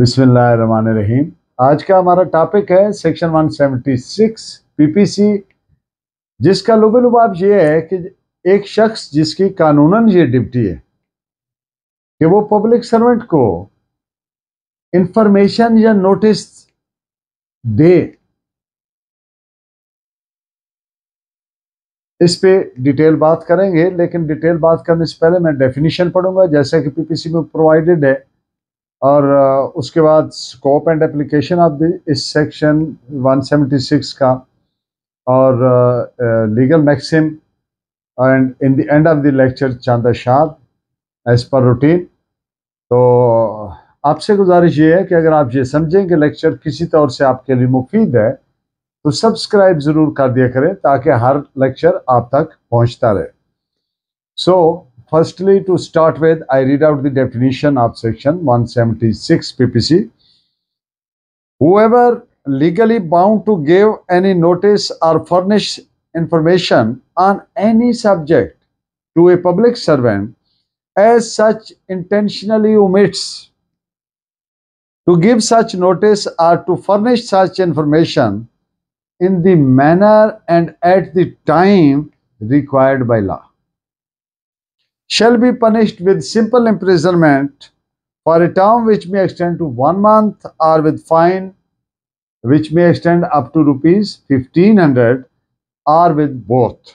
बिस्मिल्लाहमान रहीम आज का हमारा टॉपिक है सेक्शन 176 पीपीसी जिसका लुभाव ये है कि एक शख्स जिसकी कानूनन ये डिप्टी है कि वो पब्लिक सर्वेंट को इंफॉर्मेशन या नोटिस दे इस पे डिटेल बात करेंगे लेकिन डिटेल बात करने से पहले मैं डेफिनेशन पढ़ूंगा जैसा कि पीपीसी में प्रोवाइडेड है और उसके बाद स्कोप एंड एप्लीकेशन ऑफ इस सेक्शन 176 का और legal maxim and in the end of the lecture चांदा शाद एज पर रूटीन तो आपसे गुजारिश ये है कि अगर आप ये समझें कि लेक्चर किसी तौर से आपके लिए मुफीद है तो सब्सक्राइब ज़रूर कर दिया करें ताकि हर लेक्चर आप तक पहुंचता रहे सो so, Firstly, to start with, I read out the definition of section 176 PPC. Whoever legally bound to give any notice or furnish information on any subject to a public servant as such intentionally omits to give such notice or to furnish such information in the manner and at the time required by law shall be punished with simple imprisonment for a term which may extend to one month or with fine which may extend up to rupees 1500 or with both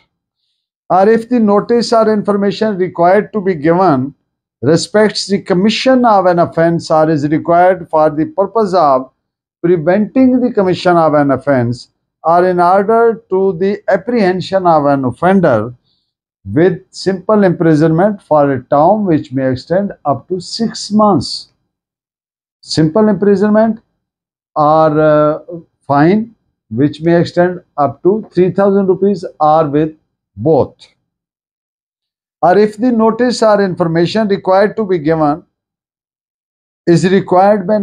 or if the notice or information required to be given respects the commission of an offence or is required for the purpose of preventing the commission of an offence or in order to the apprehension of an offender with simple imprisonment for a term which may extend up to six months. Simple imprisonment or uh, fine which may extend up to 3000 rupees or with both. Or if the notice or information required to be given is required by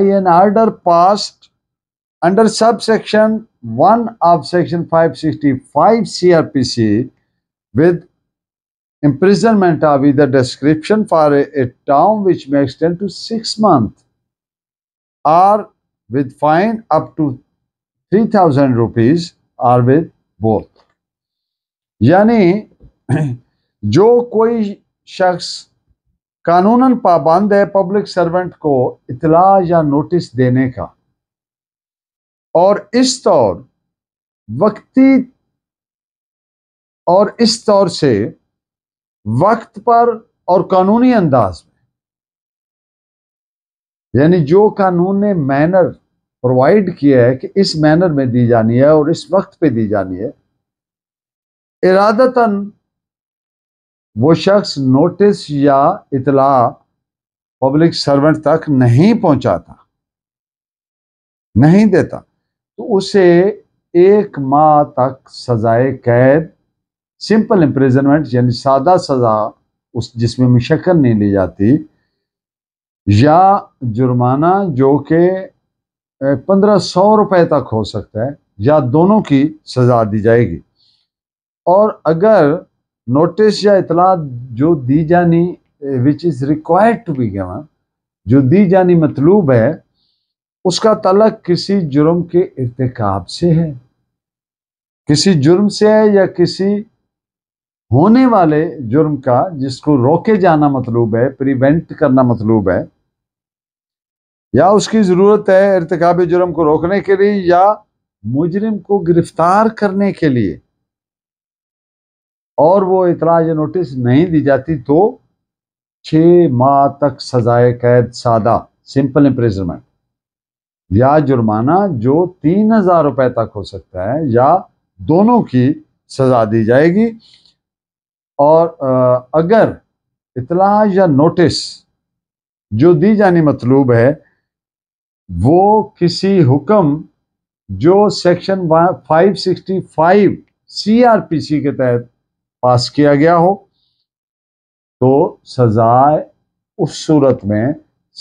an order passed under subsection 1 of section 565 CRPC with imprisonment are with the description for a, a term which may extend to six months or with fine up to 3000 rupees or with both. यानी जो कोई शख्स कानूनन पाबंद है public servant को इतला या नोटिस देने का और इस तौर वक्ती और इस तौर से वक्त पर और कानूनी अंदाज में यानी जो कानून ने मैनर प्रोवाइड किया है कि इस मैनर में दी जानी है और इस वक्त पे दी जानी है इरादतन वो शख्स नोटिस या इतला पब्लिक सर्वेंट तक नहीं पहुंचाता नहीं देता तो उसे एक माह तक सजाए कैद सिंपल इम्प्रेजनमेंट यानी सादा सज़ा उस जिसमें मिशक्कत नहीं ली जाती या जुर्माना जो कि पंद्रह सौ रुपये तक हो सकता है या दोनों की सज़ा दी जाएगी और अगर नोटिस या इतला जो दी जानी which is required to be given जो दी जानी मतलूब है उसका तलक किसी जुर्म के इरतकब से है किसी जुर्म से है या किसी होने वाले जुर्म का जिसको रोके जाना मतलूब है प्रिवेंट करना मतलूब है या उसकी ज़रूरत है इरतकाब जुर्म को रोकने के लिए या मुजरिम को गिरफ्तार करने के लिए और वो इतराज नोटिस नहीं दी जाती तो छः माह तक सजाए कैद सादा सिंपल इम्प्रेजमेंट या जुर्माना जो तीन हज़ार रुपये तक हो सकता है या दोनों की सज़ा दी जाएगी और अगर इतला या नोटिस जो दी जानी मतलूब है वो किसी हुक्म जो सेक्शन 565 सीआरपीसी के तहत पास किया गया हो तो सजाए उस सूरत में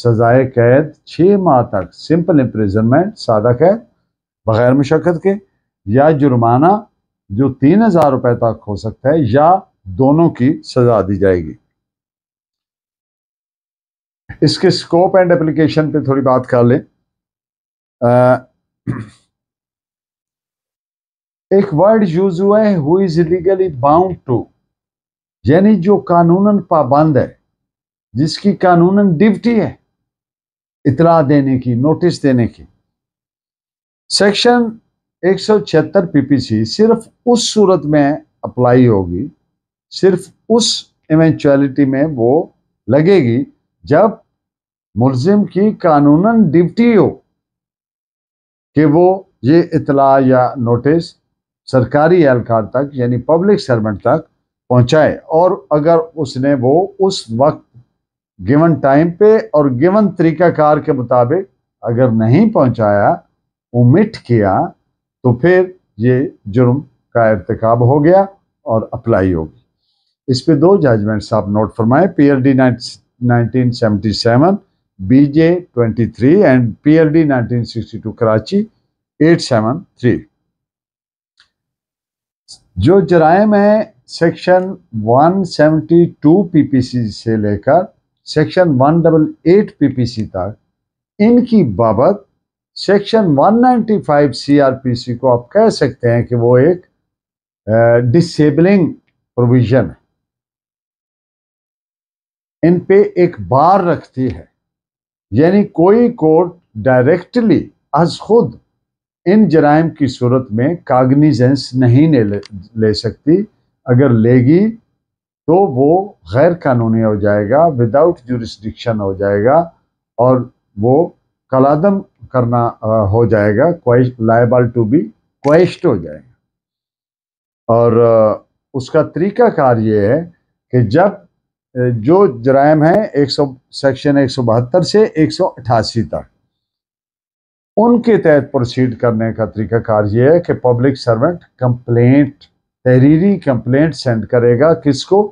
सजाए कैद छः माह तक सिंपल इम्प्रिजनमेंट सादा कैद बग़ैर मशक्क़त के या जुर्माना जो तीन हज़ार रुपये तक हो सकता है या दोनों की सजा दी जाएगी इसके स्कोप एंड एप्लीकेशन पे थोड़ी बात कर लें एक वर्ड यूज हुआ है who is legally bound to यानी जो कानूनन पाबंद है जिसकी कानूनन डिप्टी है इतला देने की नोटिस देने की सेक्शन 176 पीपीसी सिर्फ उस सूरत में अप्लाई होगी सिर्फ उस इवेंचुअलिटी में वो लगेगी जब मुलजिम की कानूनन ड्यूटी हो कि वो ये इतला या नोटिस सरकारी एहलकार तक यानी पब्लिक सर्वेंट तक पहुंचाए और अगर उसने वो उस वक्त गिवन टाइम पे और गिवन तरीकाकार के मुताबिक अगर नहीं पहुंचाया उमिट किया तो फिर ये जुर्म का इरतकब हो गया और अप्लाई होगी इस पे दो जजमेंट्स आप नोट फरमाए पी एल फरमाएं PLD 1977 BJ three and P sixty two Karachi 873 जो जराइम है सेक्शन 172 पीपीसी से लेकर सेक्शन 188 पीपीसी तक इनकी बाबत सेक्शन 195 सीआरपीसी को आप कह सकते हैं कि वो एक डिसेबलिंग प्रोविजन है इन पे एक बार रखती है यानी कोई कोर्ट डायरेक्टली अज खुद इन जराइम की सूरत में कागनीजेंस नहीं ले, ले सकती अगर लेगी तो वो गैर कानूनी हो जाएगा विदाउट जुरिस्डिक्शन हो जाएगा और वो कलादम करना हो जाएगा लाइबल टू बी क्वेस्ट हो जाएगा और उसका तरीका कार ये है कि जब जो जराइम हैं एक सौ सेक्शन एक सौ बहत्तर से एक सौ अठासी तक उनके तहत प्रोसीड करने का तरीकाकार ये है कि पब्लिक सर्वेंट कंप्लेंट तहरीरी कंप्लेंट सेंड करेगा किसको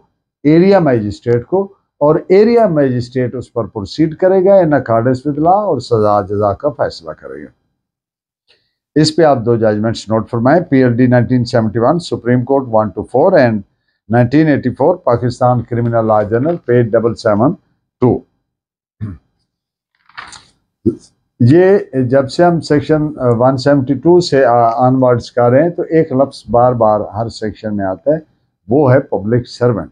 एरिया मजिस्ट्रेट को और एरिया मजिस्ट्रेट उस पर प्रोसीड करेगा इन अकॉर्डेंस विद लॉ और सजा जजा का फैसला करेगा इस पे आप दो जजमेंट्स नोट फरमाएं PLD 1971 supreme court one two four and 1984 Pakistan Criminal Law Journal page double seven two ये जब से हम सेक्शन 172 से ऑनवर्ड्स कर रहे हैं तो एक लफ्स बार बार हर सेक्शन में आता है वो है पब्लिक सर्वेंट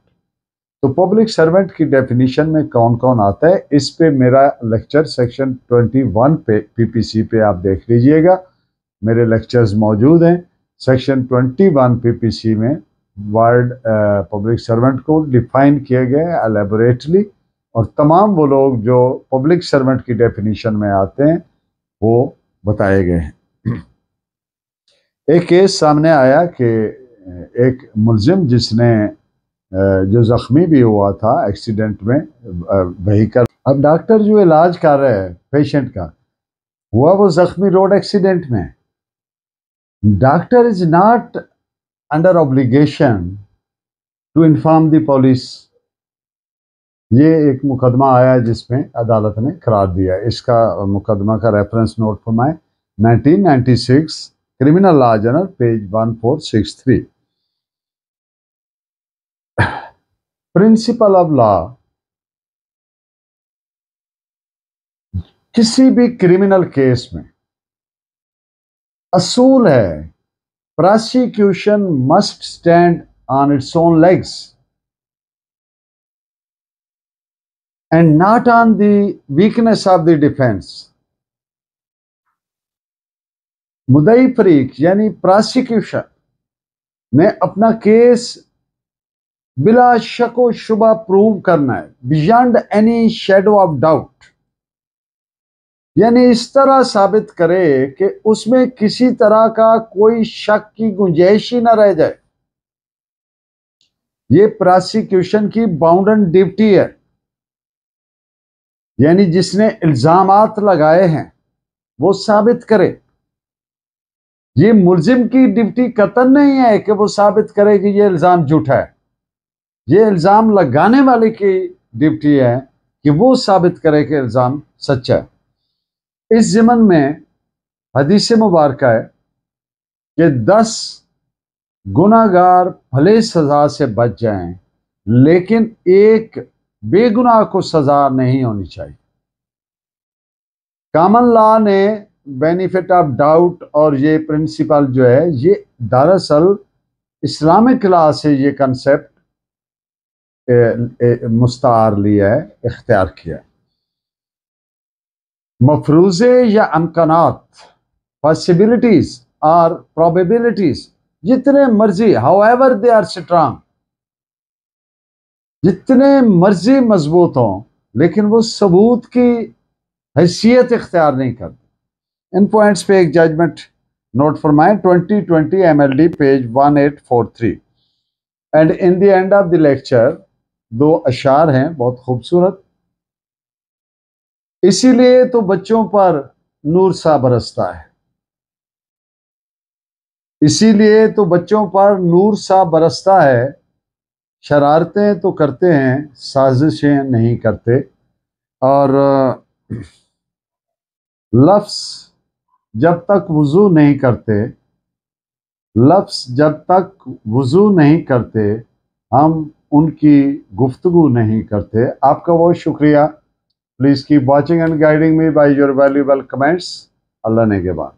तो पब्लिक सर्वेंट की डेफिनेशन में कौन कौन आता है इस पे मेरा लेक्चर सेक्शन 21 पे पीपीसी पे आप देख लीजिएगा मेरे लेक्चर्स मौजूद हैं सेक्शन 21 पीपीसी में वर्ल्ड पब्लिक सर्वेंट को डिफाइन किया गया है एलेबोरेटली और तमाम वो लोग जो पब्लिक सर्वेंट की डेफिनेशन में आते हैं वो बताए गए हैं एक केस सामने आया कि uh, एक मुलजिम जिसने uh, जो ज़ख्मी भी हुआ था एक्सीडेंट में वहीकल uh, अब डॉक्टर जो इलाज कर रहे हैं पेशेंट का हुआ वो ज़ख्मी रोड एक्सीडेंट में doctor is not under obligation to inform the police ये एक मुकदमा आया है जिसमें अदालत ने करार दिया इसका मुकदमा का reference note ninety 1996 criminal law general page 1463 principle of law किसी भी क्रिमिनल केस में असूल है prosecution must stand on its own legs and not on the weakness of the defense. मुदई फरीक यानी प्रोसिक्यूशन ने अपना केस बिला शको शुबा प्रूव करना है beyond any shadow of doubt यानी इस तरह साबित करे कि उसमें किसी तरह का कोई शक की गुंजाइश ही ना रह जाए ये प्रोसिक्यूशन की बाउंडन ड्यूटी है यानी जिसने इल्जाम लगाए हैं वो साबित करे ये मुलजिम की ड्यूटी कतन नहीं है कि वो साबित करे कि ये इल्ज़ाम झूठा है ये इल्ज़ाम लगाने वाले की ड्यूटी है कि वो साबित करे कि इल्ज़ाम सच्चा है इस जमन में हदीस मुबारक है कि दस गुनागार भले सजा से बच जाएं लेकिन एक बेगुनाह को सजा नहीं होनी चाहिए कामन ला ने बेनिफिट ऑफ डाउट और ये प्रिंसिपल जो है ये दरअसल इस्लामिक ला से ये कंसेप्ट मुस्तार लिया है इख्तियार किया है मफरूज़े या अमकान पॉसिबिलिटीज़ और प्रॉबिलिटीज़ जितने मर्जी however they are strong जितने मर्जी मजबूत हों लेकिन वो सबूत की हैसियत इख्तियार नहीं करते इन पॉइंट्स पे एक judgment note for M 2020 D page one eight four three and in the end of the lecture दो अशार हैं बहुत खूबसूरत इसीलिए तो बच्चों पर नूर सा बरसता है इसीलिए तो बच्चों पर नूर सा बरसता है शरारतें तो करते हैं साजिशें नहीं करते और लफ्स जब तक वज़ू नहीं करते लफ्स जब तक वज़ू नहीं करते हम उनकी गुफ्तगु नहीं करते आपका बहुत शुक्रिया please keep watching and guiding me by your valuable comments Allah ने के बाद